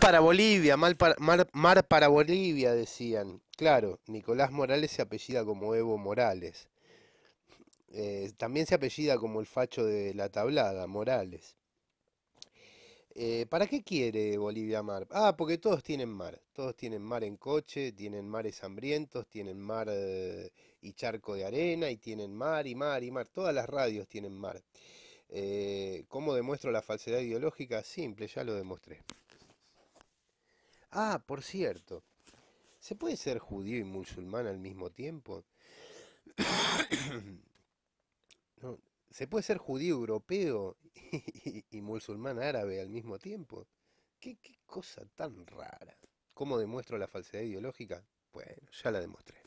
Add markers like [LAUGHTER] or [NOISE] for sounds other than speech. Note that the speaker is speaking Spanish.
para Bolivia, mal para, mar, para Bolivia, decían. Claro, Nicolás Morales se apellida como Evo Morales. Eh, también se apellida como el facho de la tablada, Morales. Eh, ¿Para qué quiere Bolivia mar? Ah, porque todos tienen mar. Todos tienen mar en coche, tienen mares hambrientos, tienen mar eh, y charco de arena, y tienen mar y mar y mar. Todas las radios tienen mar. ¿Cómo demuestro la falsedad ideológica? Simple, ya lo demostré. Ah, por cierto, ¿se puede ser judío y musulmán al mismo tiempo? [COUGHS] ¿Se puede ser judío europeo [LAUGHS] y, musulmán árabe al mismo tiempo? ¿Qué cosa tan rara? ¿Cómo demuestro la falsedad ideológica? Bueno, ya la demostré.